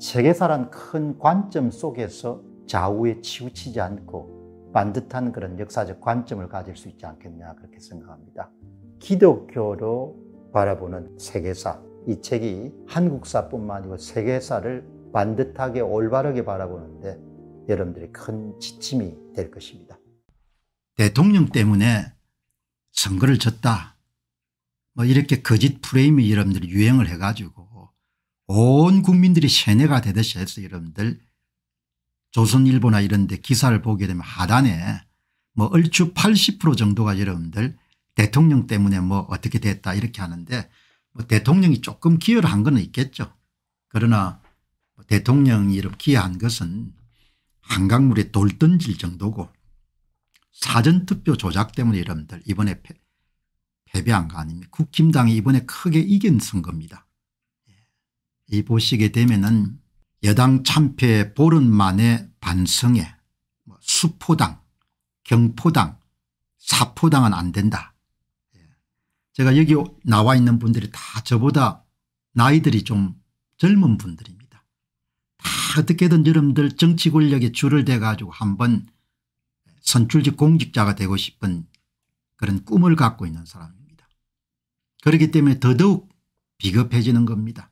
세계사란 큰 관점 속에서 좌우에 치우치지 않고 반듯한 그런 역사적 관점을 가질 수 있지 않겠냐 그렇게 생각합니다. 기독교로 바라보는 세계사 이 책이 한국사뿐만 아니고 세계사를 반듯하게 올바르게 바라보는데 여러분들이 큰 지침이 될 것입니다. 대통령 때문에 선거를 졌다. 뭐 이렇게 거짓 프레임이 여러분들이 유행을 해가지고 온 국민들이 세뇌가 되듯이 해서 여러분들 조선일보나 이런 데 기사를 보게 되면 하단에 뭐 얼추 80% 정도가 여러분들 대통령 때문에 뭐 어떻게 됐다 이렇게 하는데 뭐 대통령이 조금 기여를 한 거는 있겠죠. 그러나 뭐 대통령이 이렇게 기여한 것은 한강물에 돌 던질 정도고 사전투표 조작 때문에 여러분들 이번에 패, 패배한 거 아닙니까 국힘당이 이번에 크게 이긴 선거입니다. 이 보시게 되면은 여당 참패 보름 만에 반성에 뭐 수포당 경포당 사포당은 안 된다. 예. 제가 여기 나와 있는 분들이 다 저보다 나이들이 좀 젊은 분들입니다. 다 어떻게든 여러분들 정치 권력에 줄을 대가지고 한번 선출직 공직자가 되고 싶은 그런 꿈을 갖고 있는 사람입니다. 그렇기 때문에 더더욱 비겁해지는 겁니다.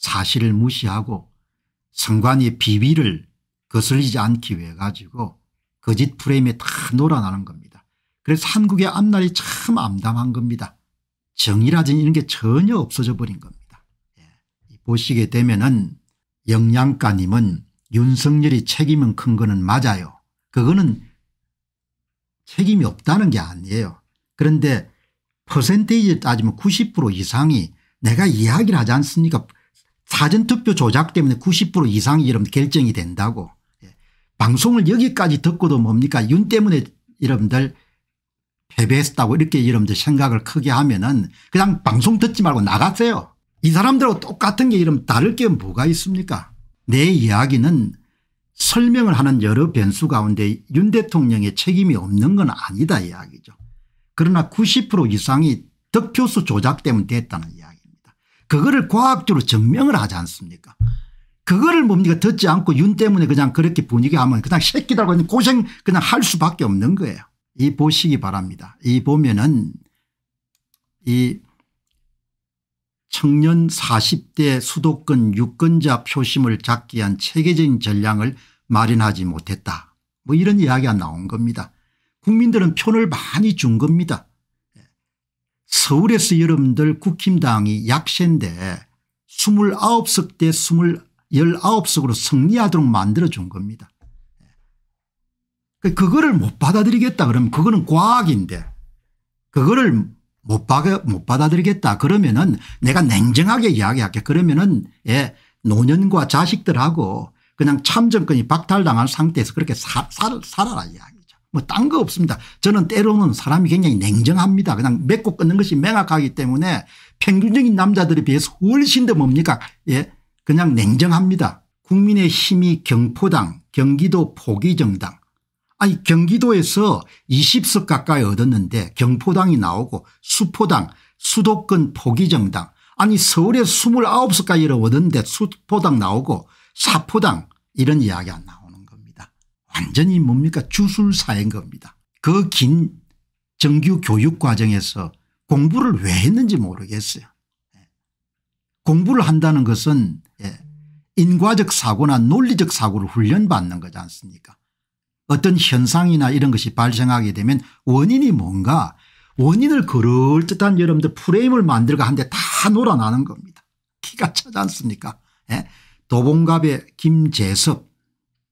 사실을 무시하고 선관위의 비위를 거슬리지 않기 위해 가지고 거짓 그 프레임에 다 놀아나는 겁니다. 그래서 한국의 앞날이 참 암담한 겁니다. 정의라든지 이런 게 전혀 없어져 버린 겁니다. 예. 보시게 되면 은 영양가님은 윤석열이 책임은 큰 거는 맞아요. 그거는 책임이 없다는 게 아니에요. 그런데 퍼센테이지 따지면 90% 이상이 내가 이야기를 하지 않습니까 사전투표 조작 때문에 90% 이상이 여러분 결정이 된다고 예. 방송을 여기까지 듣고도 뭡니까 윤 때문에 여러분들 패배했다고 이렇게 여러분들 생각을 크게 하면은 그냥 방송 듣지 말고 나가세요. 이 사람들하고 똑같은 게 이러면 다를 게 뭐가 있습니까 내 이야기는 설명을 하는 여러 변수 가운데 윤 대통령의 책임이 없는 건 아니다 이야기죠. 그러나 90% 이상이 득표수 조작 때문에 됐다는 이야기. 그거를 과학적으로 증명을 하지 않습니까 그거를 뭡니까 듣지 않고 윤 때문에 그냥 그렇게 분위기 하면 그냥 새끼들하고 고생 그냥 할 수밖에 없는 거예요. 이 보시기 바랍니다. 이 보면은 이 청년 40대 수도권 유권자 표심을 잡기 위한 체계적인 전략을 마련하지 못했다. 뭐 이런 이야기가 나온 겁니다. 국민들은 표를 많이 준 겁니다. 서울에서 여러분들 국힘당이 약세인데 29석 대 19석으로 승리하도록 만들어준 겁니다. 그 그거를 못 받아들이겠다 그러면 그거는 과학인데 그거를 못, 받아, 못 받아들이겠다 그러면은 내가 냉정하게 이야기할게 그러면은 예, 노년과 자식들하고 그냥 참정권이 박탈당한 상태에서 그렇게 사, 살, 살아라 이야기. 뭐딴거 없습니다. 저는 때로는 사람이 굉장히 냉정합니다. 그냥 맺고 끊는 것이 명확하기 때문에 평균적인 남자들에 비해서 훨씬 더 뭡니까 예 그냥 냉정합니다. 국민의 힘이 경포당 경기도 포기정당 아니 경기도에서 20석 가까이 얻었는데 경포당이 나오고 수포당 수도권 포기정당 아니 서울에 29석까지 얻었는데 수포당 나오고 사포당 이런 이야기 안나와 완전히 뭡니까 주술사인 겁니다. 그 긴 정규 교육 과정에서 공부를 왜 했는지 모르겠어요. 예. 공부를 한다는 것은 예, 인과적 사고나 논리적 사고를 훈련받는 거지 않습니까 어떤 현상이나 이런 것이 발생하게 되면 원인이 뭔가 원인을 그럴듯한 여러분들 프레임을 만들고 한데 다 놀아나는 겁니다. 기가 차지 않습니까 예. 도봉갑의 김재섭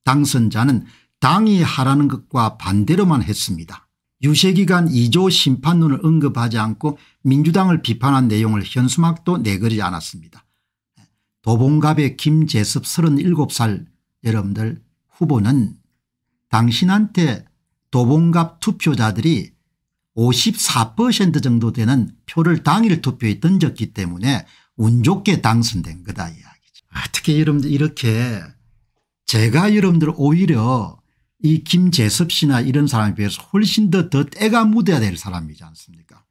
당선자는 당이 하라는 것과 반대로만 했습니다. 유세기간 2조 심판론을 언급하지 않고 민주당을 비판한 내용을 현수막도 내걸지 않았습니다. 도봉갑의 김재섭 37살 여러분들 후보는 당신한테 도봉갑 투표자들이 54% 정도 되는 표를 당일 투표에 던졌기 때문에 운 좋게 당선된 거다 이야기죠. 아, 특히 여러분들 이렇게 제가 여러분들 오히려 이 김재섭 씨나 이런 사람에 비해서 훨씬 더, 더 때가 묻어야 될 사람이지 않습니까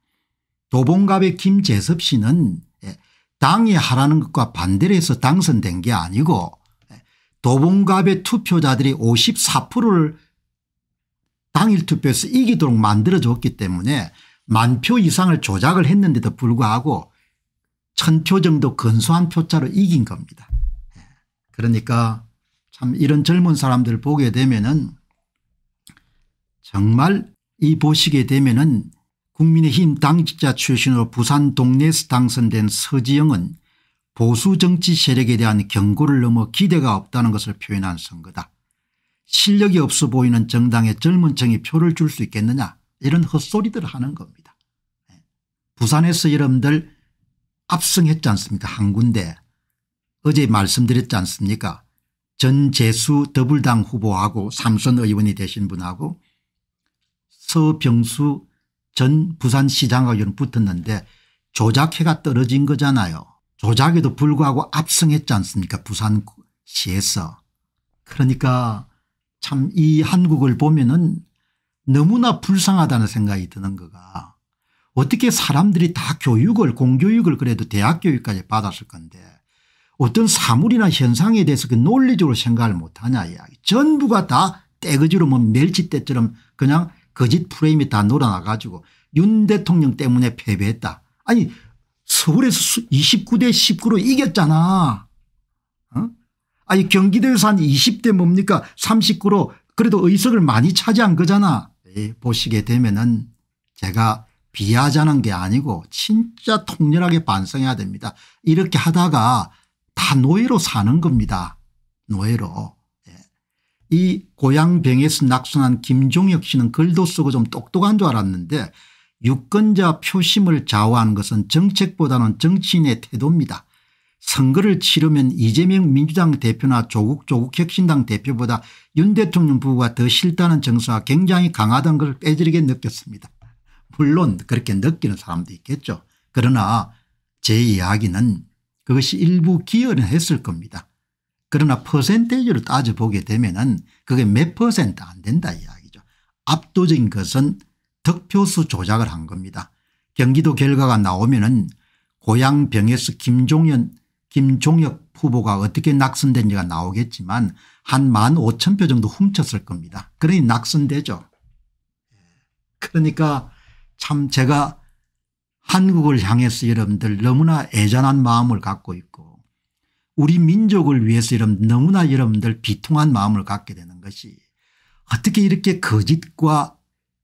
도봉갑의 김재섭 씨는 예, 당이 하라는 것과 반대로 해서 당선된 게 아니고 예, 도봉갑의 투표자들이 54%를 당일 투표에서 이기도록 만들어줬기 때문에 만 표 이상을 조작을 했는데도 불구하고 천 표 정도 건수한 표차로 이긴 겁니다. 예, 그러니까 참 이런 젊은 사람들 보게 되면은 정말 이 보시게 되면은 국민의힘 당직자 출신으로 부산 동네에서 당선된 서지영은 보수 정치 세력에 대한 경고를 넘어 기대가 없다는 것을 표현한 선거다. 실력이 없어 보이는 정당의 젊은 층이 표를 줄 수 있겠느냐 이런 헛소리들 하는 겁니다. 네. 부산에서 여러분들 압승했지 않습니까 한 군데 어제 말씀드렸지 않습니까 전재수 더불당 후보하고 삼선 의원이 되신 분하고 서병수 전 부산시장하고는 붙었는데 조작해가 떨어진 거잖아요. 조작에도 불구하고 압승했지 않습니까 부산시에서. 그러니까 참 이 한국을 보면 은 너무나 불쌍하다는 생각이 드는 거가 어떻게 사람들이 다 교육을 공교육을 그래도 대학 교육까지 받았을 건데 어떤 사물이나 현상에 대해서 그 논리적으로 생각을 못하냐 이야기. 전부가 다 떼거지로 뭐 멸치떼처럼 그냥 거짓 프레임이 다 놀아나가지고 윤 대통령 때문에 패배했다. 아니 서울에서 29대 19로 이겼잖아. 어? 아니 경기도에서 한 20대 뭡니까 39로 그래도 의석을 많이 차지한 거잖아. 예, 보시게 되면은 제가 비하자는 게 아니고 진짜 통렬하게 반성해야 됩니다. 이렇게 하다가 다 노예로 사는 겁니다. 노예로. 이고향병에서 낙선한 김종혁 씨는 글도 쓰고 좀 똑똑한 줄 알았는데 유권자 표심을 좌우하는 것은 정책보다는 정치인의 태도입니다. 선거를 치르면 이재명 민주당 대표나 조국 조국 혁신당 대표보다 윤 대통령 부부가 더 싫다는 정서가 굉장히 강하던 걸 빼지르게 느꼈습니다. 물론 그렇게 느끼는 사람도 있겠죠. 그러나 제 이야기는 그것이 일부 기여는 했을 겁니다. 그러나 퍼센테이지로 따져보게 되면 은 그게 몇 퍼센트 안 된다 이야기죠. 압도적인 것은 득표수 조작을 한 겁니다. 경기도 결과가 나오면 은고향병에서 김종현 김종혁 후보가 어떻게 낙선된지가 나오겠지만 한 15,000표 정도 훔쳤을 겁니다. 그러니 낙선되죠. 예. 그러니까 참 제가 한국을 향해서 여러분들 너무나 애잔한 마음을 갖고 있고 우리 민족을 위해서 여러분 너무나 여러분들 비통한 마음을 갖게 되는 것이 어떻게 이렇게 거짓과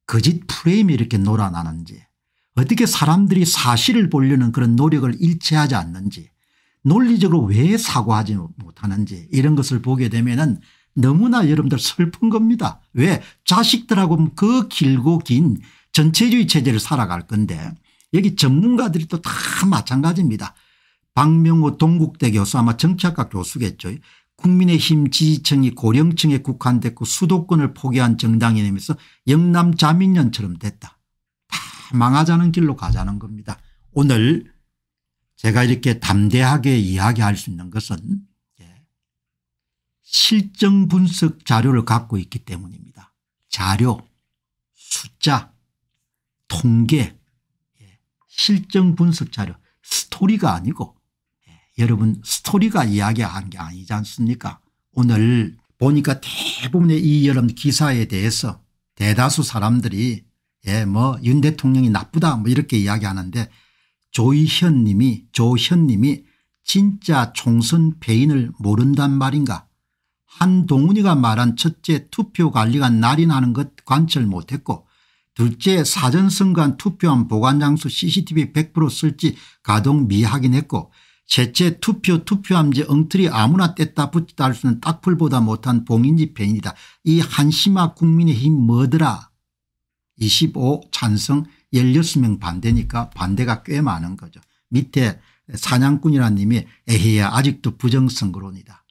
거짓 프레임이 이렇게 놀아나는지 어떻게 사람들이 사실을 보려는 그런 노력을 일치하지 않는지 논리적으로 왜 사과하지 못하는지 이런 것을 보게 되면 너무나 여러분들 슬픈 겁니다. 왜 자식들하고 그 길고 긴 전체주의 체제를 살아갈 건데 여기 전문가들이 또 다 마찬가지입니다. 박명호 동국대 교수 아마 정치학과 교수겠죠. 국민의힘 지지층이 고령층에 국한됐고 수도권을 포기한 정당이내면서 영남 자민련처럼 됐다. 다 망하자는 길로 가자는 겁니다. 오늘 제가 이렇게 담대하게 이야기할 수 있는 것은 예, 실정 분석 자료를 갖고 있기 때문입니다. 자료, 숫자, 통계, 예, 실정 분석 자료, 스토리가 아니고 여러분 스토리가 이야기한 게 아니지 않습니까 오늘 보니까 대부분의 이 여름 기사에 대해서 대다수 사람들이 예뭐 윤 대통령이 나쁘다 뭐 이렇게 이야기하는데 조희현 님이 조현 님이 진짜 총선 배인을 모른단 말인가 한동훈이가 말한 첫째 투표 관리가 날이 나는 것 관철 못했고 둘째 사전선관 투표함 보관장수 CCTV 100% 쓸지 가동 미확인했고 제체 투표 투표함지 엉터리 아무나 뗐다 붙였다 할 수는 딱풀보다 못한 봉인지회입니다이한심한 국민의힘 뭐더라 25 찬성 16명 반대니까 반대가 꽤 많은 거죠. 밑에 사냥꾼이라는 님이 에헤야 아직도 부정선거론이다.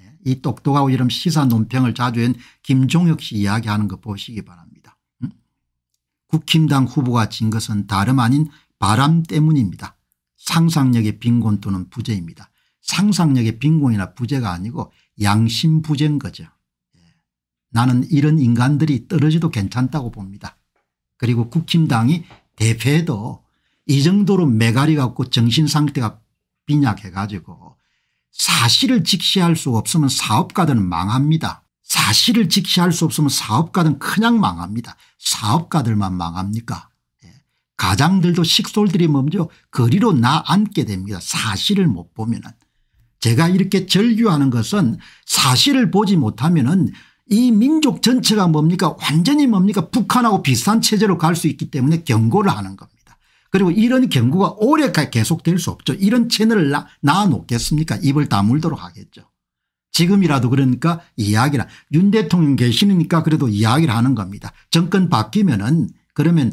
예, 이 똑똑하고 이런 시사 논평을 자주 한 김종혁 씨 이야기하는 거 보시기 바랍니다. 응? 국힘당 후보가 진 것은 다름 아닌 바람 때문입니다. 상상력의 빈곤 또는 부재입니다. 상상력의 빈곤이나 부재가 아니고 양심 부재인 거죠. 예. 나는 이런 인간들이 떨어져도 괜찮다고 봅니다. 그리고 국힘당이 대표해도이 정도로 매가리가 고 정신상태가 빈약해가지고 사실을 직시할 수 없으면 사업가들은 망합니다. 사실을 직시할 수 없으면 사업가들은 그냥 망합니다. 사업가들만 망합니까 가장들도 식솔들이 먼저 거리로 나앉게 됩니다. 사실을 못 보면 은 제가 이렇게 절규하는 것은 사실을 보지 못하면 은이 민족 전체가 뭡니까 완전히 뭡니까 북한하고 비슷한 체제로 갈 수 있기 때문에 경고를 하는 겁니다. 그리고 이런 경고가 오래 계속될 수 없죠. 이런 채널을 나 놔놓겠습니까 입을 다물도록 하겠죠. 지금이라도 그러니까 이야기를 윤 대통령 계시니까 그래도 이야기를 하는 겁니다. 정권 바뀌면 은 그러면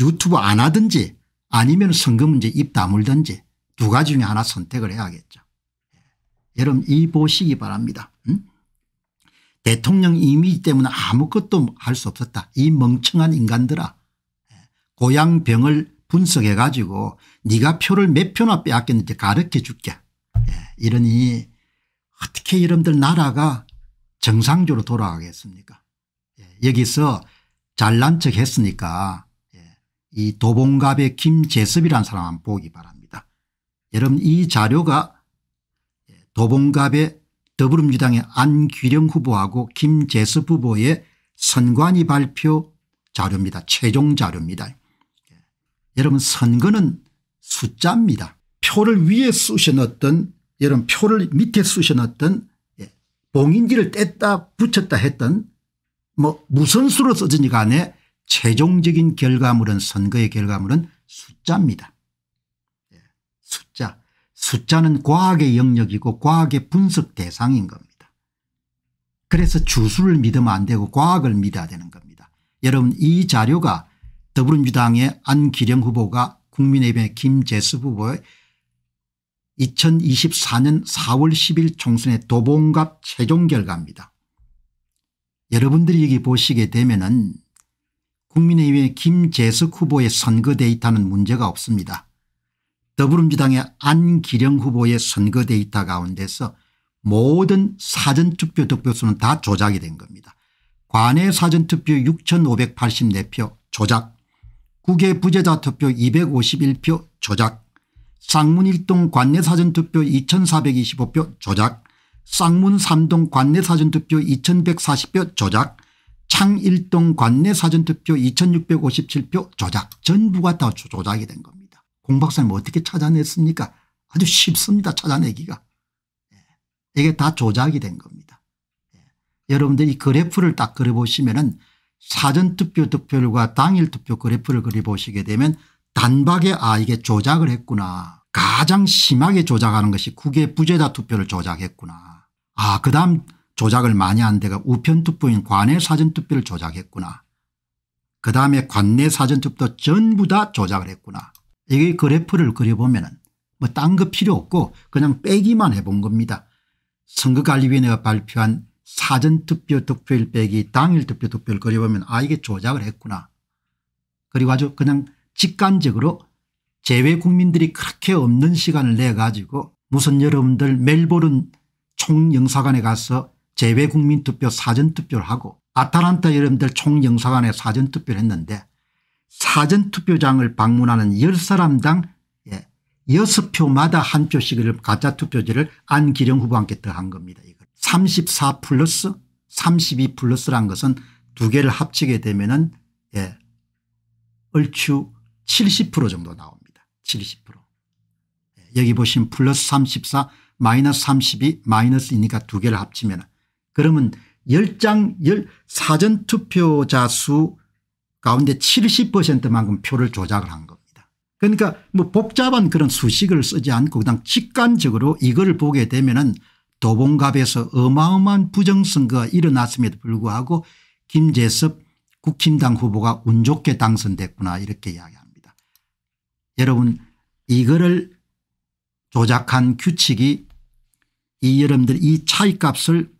유튜브 안 하든지 아니면 선거 문제 입 다물든지 두 가지 중에 하나 선택을 해야겠죠. 예. 여러분 이 보시기 바랍니다. 응? 음? 대통령 이미지 때문에 아무것도 할 수 없었다. 이 멍청한 인간들아 예. 고향병을 분석해 가지고 네가 표를 몇 표나 빼앗겼는지 가르쳐 줄게. 예. 이러니 어떻게 여러들 나라가 정상적으로 돌아가겠습니까 여기서 잘난 척 했으니까 이 도봉갑의 김재섭이라는 사람 한번 보기 바랍니다. 여러분 이 자료가 도봉갑의 더불어민주당의 안귀령 후보하고 김재섭 후보의 선관위 발표 자료입니다. 최종 자료입니다. 여러분 선거는 숫자입니다. 표를 위에 쑤셔넣던 여러분 표를 밑에 쑤셔넣던 예, 봉인지를 뗐다 붙였다 했던 뭐 무슨 수로 써든지 간에 최종적인 결과물은 선거의 결과물은 숫자입니다. 예, 숫자. 숫자는 과학의 영역이고 과학의 분석 대상인 겁니다. 그래서 주술을 믿으면 안 되고 과학을 믿어야 되는 겁니다. 여러분 이 자료가 더불어민주당의 안기령 후보가 국민의힘의 김재수 후보의 2024년 4월 10일 총선의 도봉갑 최종 결과입니다. 여러분들이 여기 보시게 되면 은 국민의회 김재석 후보의 선거 데이터는 문제가 없습니다. 더불어민주당의 안기령 후보의 선거 데이터 가운데서 모든 사전투표 득표수는 다 조작이 된 겁니다. 관외 사전투표 6584표 조작 국외 부재자 투표 251표 조작 쌍문일동 관내 사전투표 2425표 조작 쌍문 3동 관내 사전투표 2140표 조작 창일동 관내 사전투표 2657표 조작 전부가 다 조작이 된 겁니다. 공 박사님 어떻게 찾아냈습니까 아주 쉽습니다. 찾아내기가. 예. 이게 다 조작이 된 겁니다. 예. 여러분들이 그래프를 딱 그려보시면 사전투표 득표율과 당일투표 그래프를 그려보시게 되면 단박에 아 이게 조작을 했구나. 가장 심하게 조작하는 것이 국외 부재자 투표를 조작했구나. 아그 다음 조작을 많이 한 데가 우편투표인 관내 사전투표를 조작했구나. 그 다음에 관내 사전투표도 전부 다 조작을 했구나. 이게 그래프를 그려보면 은뭐딴 거 필요 없고 그냥 빼기만 해본 겁니다. 선거관리위원회가 발표한 사전투표 득표일 빼기 당일투표 득표를 그려보면 아 이게 조작을 했구나. 그리고 아주 그냥 직관적으로 재외 국민들이 그렇게 없는 시간을 내 가지고 무슨 여러분들 멜보른 총영사관에 가서 제외 국민투표 사전투표를 하고 아타란타 여러분들 총영사관에 사전투표를 했는데 사전투표장을 방문하는 10사람당 6표마다 예, 한 표씩을 가짜투표지를 안기령 후보한테 더한 겁니다. 이걸. 34 플러스 32 플러스란 것은 두 개를 합치게 되면 은 예, 얼추 70% 정도 나옵니다. 70% 예, 여기 보시면 플러스 34 마이너스 32 마이너스이니까 두 개를 합치면 그러면 10장 10 사전 투표자 수 가운데 70%만큼 표를 조작을 한 겁니다. 그러니까 뭐 복잡한 그런 수식을 쓰지 않고 그냥 직관적으로 이걸 보게 되면은 도봉갑에서 어마어마한 부정선거가 일어났음에도 불구하고 김재섭 국힘당 후보가 운 좋게 당선됐구나 이렇게 이야기합니다. 여러분 이거를 조작한 규칙이 이 여러분들 이 차이값을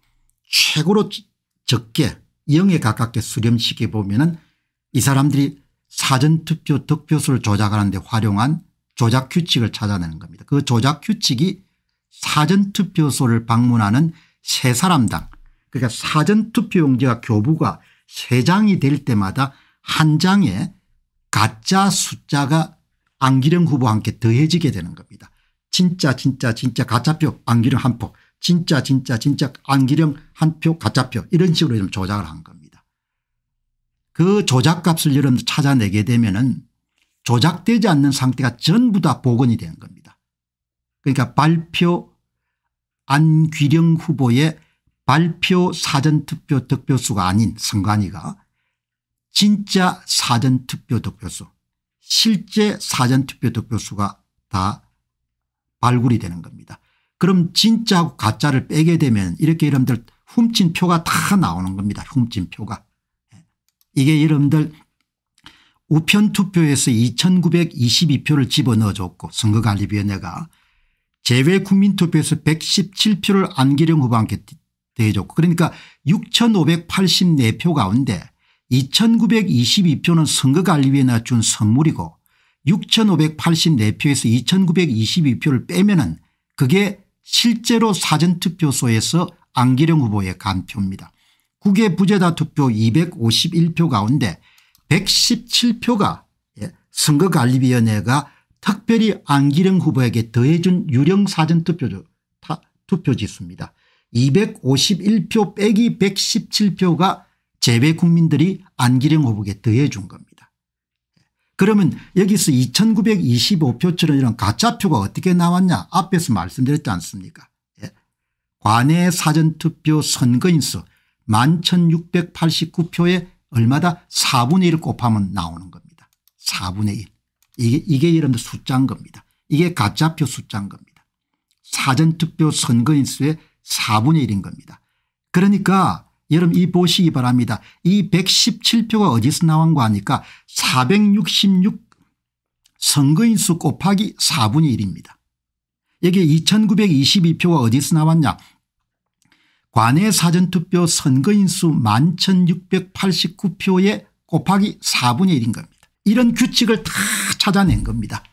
최고로 적게 0에 가깝게 수렴시켜 보면 은이 사람들이 사전투표 득표수를 조작하는데 활용한 조작 규칙을 찾아내는 겁니다. 그 조작 규칙이 사전투표소를 방문하는 세 사람당 그러니까 사전투표용지와 교부가 세 장이 될 때마다 한 장에 가짜 숫자가 안기령 후보와 함께 더해지게 되는 겁니다. 진짜 진짜 진짜 가짜표 안기령 한폭 진짜 진짜 진짜 안기령 한 표 가짜표 이런 식으로 좀 조작을 한 겁니다. 그 조작값을 여러분 찾아내게 되면 은 조작되지 않는 상태가 전부 다 복원이 되는 겁니다. 그러니까 발표 안귀령 후보의 발표 사전투표 득표수가 아닌 선관위가 진짜 사전투표 득표수 실제 사전투표 득표수가 다 발굴이 되는 겁니다. 그럼 진짜하고 가짜를 빼게 되면 이렇게 여러분들 훔친 표가 다 나오는 겁니다. 훔친 표가. 예. 이게 여러분들 우편 투표에서 2922표를 집어넣어줬고 선거관리위원회가 제외 국민투표에서 117표를 안기령 후보한테 대해줬고 그러니까 6584표 가운데 2922표는 선거관리위원회가 준 선물이고 6584표에서 2922표를 빼면 은 그게 실제로 사전투표소에서 안기령 후보의 간표입니다. 국외 부재다 투표 251표 가운데 117표가 예, 선거관리위원회가 특별히 안기령 후보에게 더해준 유령 사전투표죠. 투표지수입니다. 251표 빼기 117표가 재외 국민들이 안기령 후보에게 더해준 겁니다. 그러면 여기서 2925표처럼 이런 가짜표가 어떻게 나왔냐 앞에서 말씀드렸지 않습니까 예. 관외 사전투표 선거인수 11,689표에 얼마다 4분의 1을 곱하면 나오는 겁니다. 4분의 1. 이게, 이게 여러분들 숫자인 겁니다. 이게 가짜표 숫자인 겁니다. 사전투표 선거인수의 4분의 1인 겁니다. 그러니까 여러분 이 보시기 바랍니다. 이 117표가 어디서 나온 거 아니까 466 선거인수 곱하기 4분의 1입니다. 여기 2922표가 어디서 나왔냐 관내 사전투표 선거인수 11,689표에 곱하기 4분의 1인 겁니다. 이런 규칙을 다 찾아낸 겁니다.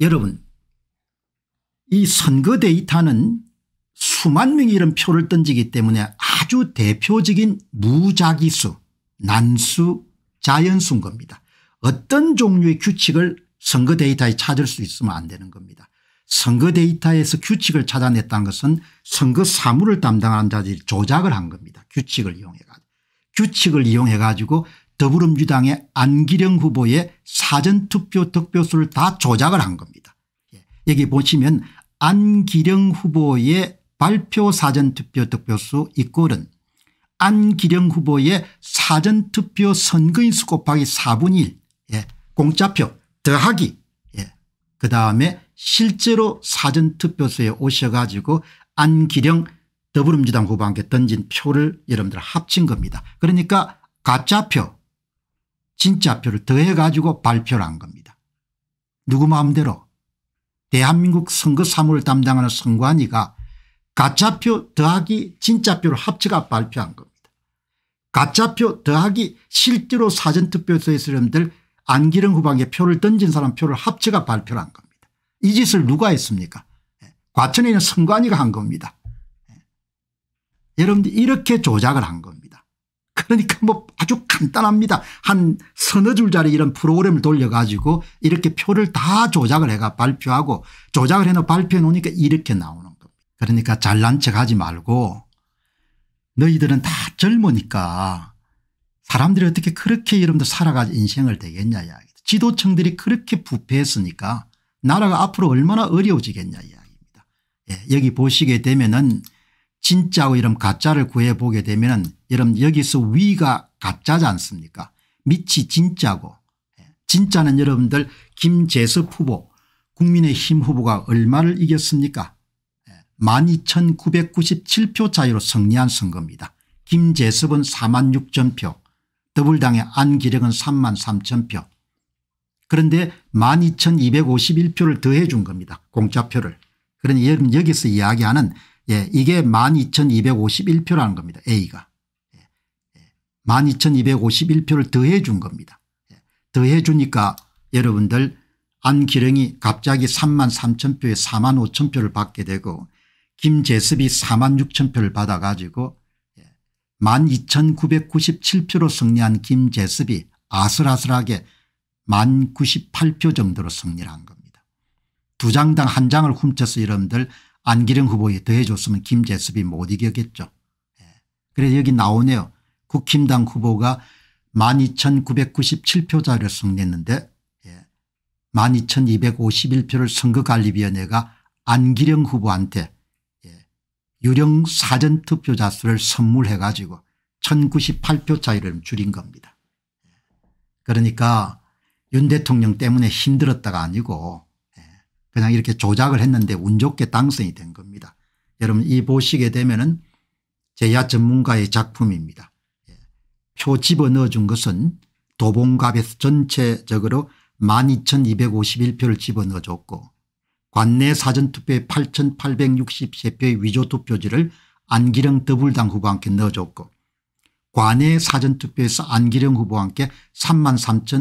여러분 이 선거 데이터는 수만 명이 이런 표를 던지기 때문에 아주 대표적인 무작위수 난수 자연수인 겁니다. 어떤 종류의 규칙을 선거 데이터에 찾을 수 있으면 안 되는 겁니다. 선거 데이터에서 규칙을 찾아냈다는 것은 선거 사무를 담당하는 자들이 조작을 한 겁니다. 규칙을 이용해 가지고 규칙을 이용해 가지고 더불어민주당의 안기령 후보의 사전투표 득표수를 다 조작을 한 겁니다. 예, 여기 보시면 안기령 후보의 발표 사전투표 득표수 이 꼴은 안기령 후보의 사전투표 선거인수 곱하기 4분의 1 예, 공짜표 더하기 예, 그다음에 실제로 사전투표소에 오셔가지고 안기령 더불어민주당 후보한테 던진 표를 여러분들 합친 겁니다. 그러니까 가짜표 진짜표를 더해가지고 발표를 한 겁니다. 누구 마음대로 대한민국 선거 사무를 담당하는 선관위가 가짜표 더하기 진짜표를 합쳐가 발표한 겁니다. 가짜표 더하기 실제로 사전투표소에 수렴들안기름 후방에 표를 던진 사람 표를 합쳐가 발표를 한 겁니다. 이 짓을 누가 했습니까 예, 과천에 있는 선관위가 한 겁니다. 예, 여러분들 이렇게 조작을 한 겁니다. 그러니까 뭐 아주 간단합니다. 한 서너 줄짜리 이런 프로그램을 돌려가지고 이렇게 표를 다 조작을 해가 발표하고 조작을 해놓 발표해 놓으니까 이렇게 나오는 그러니까 잘난 척하지 말고 너희들은 다 젊으니까 사람들이 어떻게 그렇게 여러분들 살아가지 인생을 되겠냐 이야기 죠 지도층들이 그렇게 부패했으니까 나라가 앞으로 얼마나 어려워지겠냐 이야기입니다. 예, 여기 보시게 되면은 진짜와 이런 가짜를 구해보게 되면은 여러분 여기서 위가 가짜지 않습니까 밑이 진짜고 예, 진짜는 여러분들 김재섭 후보 국민의힘 후보가 얼마를 이겼습니까 12,997표 차이로 승리한 선거입니다. 김재섭은 4만 6천 표, 더불당의 안기력은 3만 3천 표. 그런데 12,251표를 더해 준 겁니다. 공짜표를. 그러니 여러분 여기서 이야기하는 예, 이게 12,251표라는 겁니다. A가. 12,251표를 더해 준 겁니다. 예, 더해 주니까 여러분들 안기령이 갑자기 3만 3천 표에 4만 5천 표를 받게 되고 김재습이 4만 6천 표를 받아가지고 12,997표로 예, 승리한 김재습이 아슬아슬하게 1만 98표 정도로 승리를 한 겁니다. 두 장당 한 장을 훔쳐서 여러분들 안기령 후보에 더해줬으면 김재습이못 이겼겠죠. 예, 그래서 여기 나오네요. 국힘당 후보가 12,997표자를 승리했는데 12,251표를 예, 선거관리위원회가 안기령 후보한테 유령 사전 투표자 수를 선물해 가지고 1098표 차이를 줄인 겁니다. 그러니까 윤 대통령 때문에 힘들었다가 아니고 예, 그냥 이렇게 조작을 했는데 운 좋게 당선이 된 겁니다. 여러분 이 보시게 되면 은 제 야 전문가의 작품입니다. 예, 표 집어넣어준 것은 도봉갑에서 전체적으로 12,251표를 집어넣어줬고 관내 사전투표에 8863표의 위조투표지를 안기령 더불당 후보와 함께 넣어줬고 관내 사전투표에서 안기령 후보와 함께 3 3 8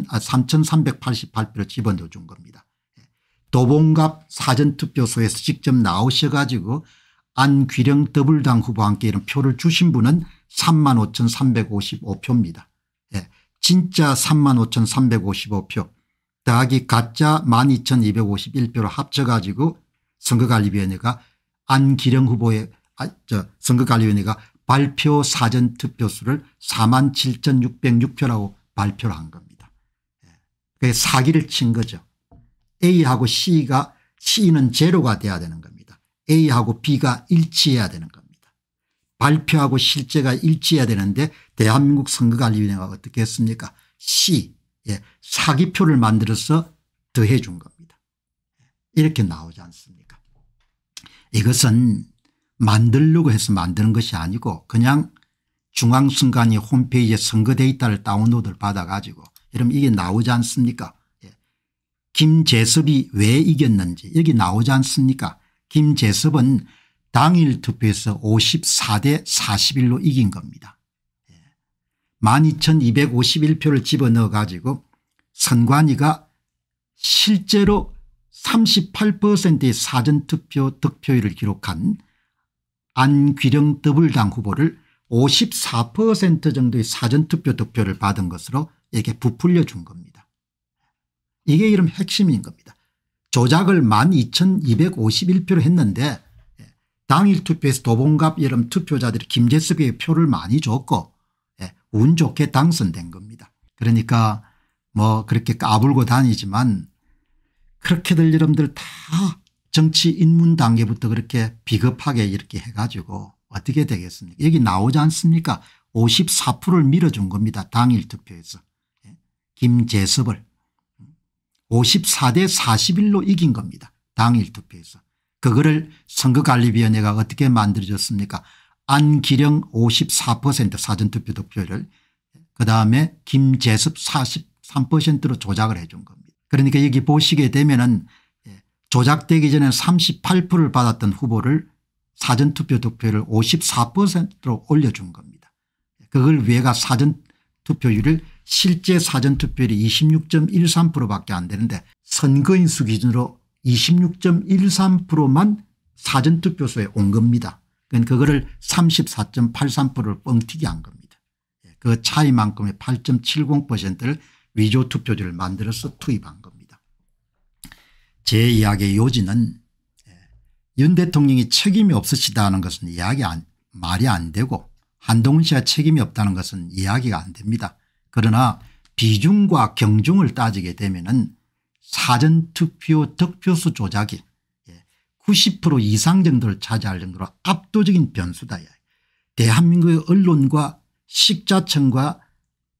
8표를 집어넣어준 겁니다. 예. 도봉갑 사전투표소에서 직접 나오셔가지고 안기령 더불당 후보와 함께 이런 표를 주신 분은 35,355표입니다. 예. 진짜 35,355표 더하기 가짜 12,251표로 합쳐가지고 선거관리위원회가 안기령 후보의 아, 저 선거관리위원회가 발표 사전 투표수를 47,606표라고 발표를 한 겁니다. 예. 그게 사기를 친 거죠. A하고 C가 C는 제로가 돼야 되는 겁니다. A하고 B가 일치해야 되는 겁니다. 발표하고 실제가 일치해야 되는데 대한민국 선거관리위원회가 어떻게 했습니까? C 예, 사기표를 만들어서 더해 준 겁니다. 이렇게 나오지 않습니까 이것은 만들려고 해서 만드는 것이 아니고 그냥 중앙선관위 홈페이지에 선거 데이터를 다운로드를 받아가지고 여러분 이게 나오지 않습니까 예. 김재섭이 왜 이겼는지 여기 나오지 않습니까 김재섭은 당일 투표에서 54대 41로 이긴 겁니다. 12,251표를 집어넣어 가지고 선관위가 실제로 38%의 사전투표 득표율을 기록한 안귀령 더블당 후보를 54% 정도의 사전투표 득표를 받은 것으로 에게 부풀려 준 겁니다. 이게 이름 핵심인 겁니다. 조작을 12,251표로 했는데 예, 당일 투표에서 도봉갑 여름 투표자들이 김재석의 표를 많이 줬고 운 좋게 당선된 겁니다. 그러니까 뭐 그렇게 까불고 다니지만 그렇게들 여러분들 다 정치 인문 단계부터 그렇게 비겁하게 이렇게 해가지고 어떻게 되겠습니까 여기 나오지 않습니까 54%를 밀어준 겁니다 당일 투표에서 예. 김재섭을 54대 41로 이긴 겁니다 당일 투표에서 그거를 선거관리위원회가 어떻게 만들어졌습니까 안기령 54% 사전투표 득표율을 그다음에 김재섭 43%로 조작을 해 준 겁니다. 그러니까 여기 보시게 되면 은 예, 조작되기 전에 38%를 받았던 후보를 사전투표 득표율을 54%로 올려준 겁니다. 그걸 외가 사전투표율을 실제 사전투표율이 26.13%밖에 안 되는데 선거인수 기준으로 26.13%만 사전투표소에 온 겁니다. 그러니까 그거를 34.83%를 뻥튀기 한 겁니다. 예, 그 차이만큼의 8.70%를 위조 투표지를 만들어서 투입한 겁니다. 제 이야기의 요지는 예, 윤 대통령이 책임이 없으시다는 것은 이야기 안, 말이 안 되고 한동훈 씨가 책임이 없다는 것은 이야기가 안 됩니다. 그러나 비중과 경중을 따지게 되면 사전투표 득표수 조작이 90% 이상 정도를 차지할 정도로 압도적인 변수다. 대한민국의 언론과 식자층과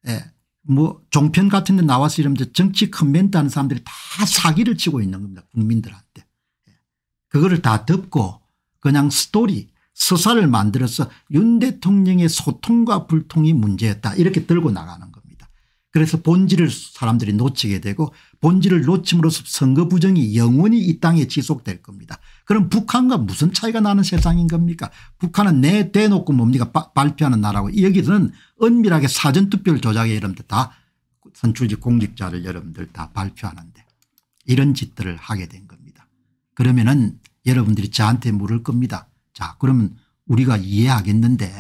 예, 뭐 종편 같은 데 나와서 이러면 정치 커멘트 하는 사람들이 다 사기를 치고 있는 겁니다. 국민들한테. 예. 그거를 다 덮고 그냥 스토리 서사를 만들어서 윤 대통령의 소통과 불통이 문제였다 이렇게 들고 나가는 겁니다. 그래서 본질을 사람들이 놓치게 되고 본질을 놓침으로써 선거 부정이 영원히 이 땅에 지속될 겁니다. 그럼 북한과 무슨 차이가 나는 세상인 겁니까 북한은 내 대놓고 뭡니까 바, 발표하는 나라고 여기서는 은밀하게 사전투표를 조작해 여러분들 다 선출직 공직자를 여러분들 다 발표하는데 이런 짓들을 하게 된 겁니다. 그러면은 여러분들이 저한테 물을 겁니다. 자 그러면 우리가 이해하겠는데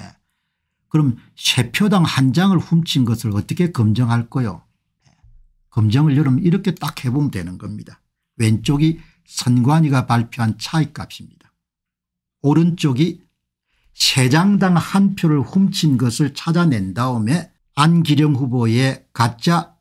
그럼 세 표당 한 장을 훔친 것을 어떻게 검증할 거요 검증을 여러분 이렇게 딱 해보면 되는 겁니다. 왼쪽이 선관위가 발표한 차이값입니다. 오른쪽이 세장당 한 표를 훔친 것을 찾아낸 다음에 안기령 후보의 가짜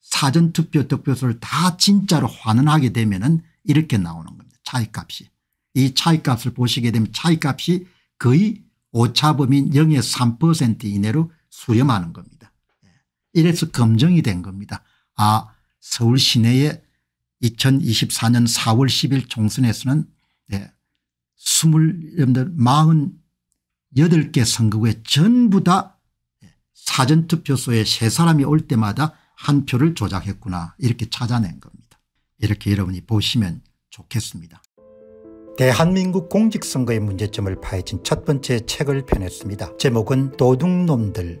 사전투표 득표수를 다 진짜로 환원하게 되면 은 이렇게 나오는 겁니다. 차이값이. 이 차이값을 보시게 되면 차이값이 거의 오차범인 0 3% 이내로 수렴하는 겁니다. 예. 이래서 검증이 된 겁니다. 아 서울 시내에 2024년 4월 10일 총선에서는 네, 20, 48개 선거구에 전부 다 예, 사전투표소에 세 사람이 올 때마다 한 표를 조작했구나 이렇게 찾아낸 겁니다. 이렇게 여러분이 보시면 좋겠습니다. 대한민국 공직선거의 문제점을 파헤친 첫 번째 책을 펴냈습니다. 제목은 도둑놈들